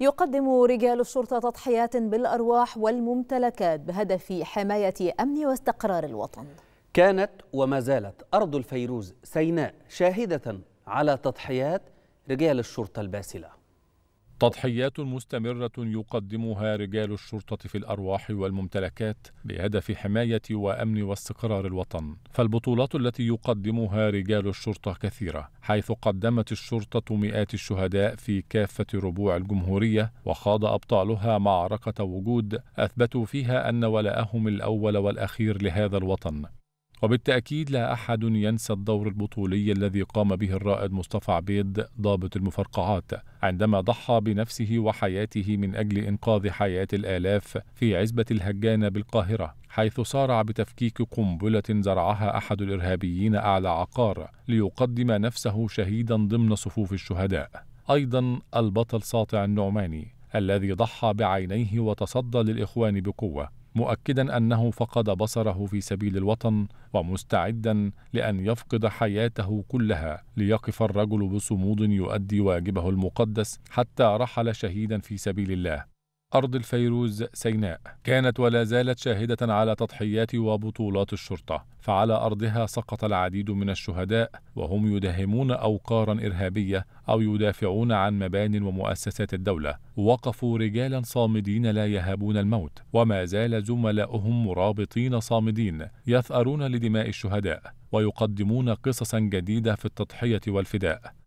يقدم رجال الشرطة تضحيات بالأرواح والممتلكات بهدف حماية أمن واستقرار الوطن كانت وما زالت أرض الفيروز سيناء شاهدة على تضحيات رجال الشرطة الباسلة تضحيات مستمرة يقدمها رجال الشرطة في الأرواح والممتلكات بهدف حماية وأمن واستقرار الوطن، فالبطولات التي يقدمها رجال الشرطة كثيرة، حيث قدمت الشرطة مئات الشهداء في كافة ربوع الجمهورية، وخاض أبطالها معركة وجود أثبتوا فيها أن ولاءهم الأول والأخير لهذا الوطن، وبالتأكيد لا أحد ينسى الدور البطولي الذي قام به الرائد مصطفى عبيد ضابط المفرقعات عندما ضحى بنفسه وحياته من أجل إنقاذ حياة الآلاف في عزبة الهجانة بالقاهرة حيث سارع بتفكيك قنبلة زرعها أحد الإرهابيين أعلى عقار ليقدم نفسه شهيدا ضمن صفوف الشهداء أيضا البطل ساطع النعماني الذي ضحى بعينيه وتصدى للإخوان بقوة مؤكدا انه فقد بصره في سبيل الوطن ومستعدا لان يفقد حياته كلها ليقف الرجل بصمود يؤدي واجبه المقدس حتى رحل شهيدا في سبيل الله أرض الفيروز سيناء كانت ولا زالت شاهدة على تضحيات وبطولات الشرطة فعلى أرضها سقط العديد من الشهداء وهم يداهمون أوقارا إرهابية أو يدافعون عن مبان ومؤسسات الدولة وقفوا رجالا صامدين لا يهابون الموت وما زال زملاؤهم مرابطين صامدين يثأرون لدماء الشهداء ويقدمون قصصا جديدة في التضحية والفداء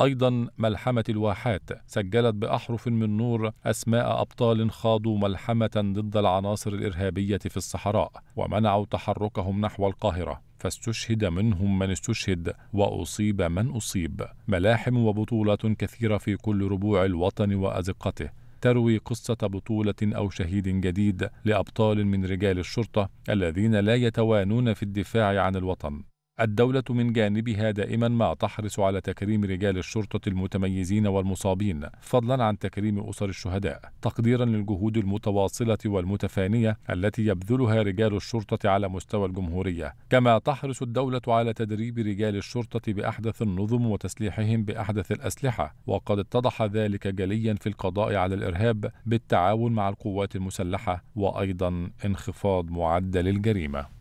أيضا ملحمة الواحات سجلت بأحرف من نور أسماء أبطال خاضوا ملحمة ضد العناصر الإرهابية في الصحراء ومنعوا تحركهم نحو القاهرة فاستشهد منهم من استشهد وأصيب من أصيب ملاحم وبطولات كثيرة في كل ربوع الوطن وأزقته تروي قصة بطولة أو شهيد جديد لأبطال من رجال الشرطة الذين لا يتوانون في الدفاع عن الوطن الدولة من جانبها دائما ما تحرص على تكريم رجال الشرطة المتميزين والمصابين فضلا عن تكريم أسر الشهداء تقديرا للجهود المتواصلة والمتفانية التي يبذلها رجال الشرطة على مستوى الجمهورية كما تحرص الدولة على تدريب رجال الشرطة بأحدث النظم وتسليحهم بأحدث الأسلحة وقد اتضح ذلك جليا في القضاء على الإرهاب بالتعاون مع القوات المسلحة وأيضا انخفاض معدل الجريمة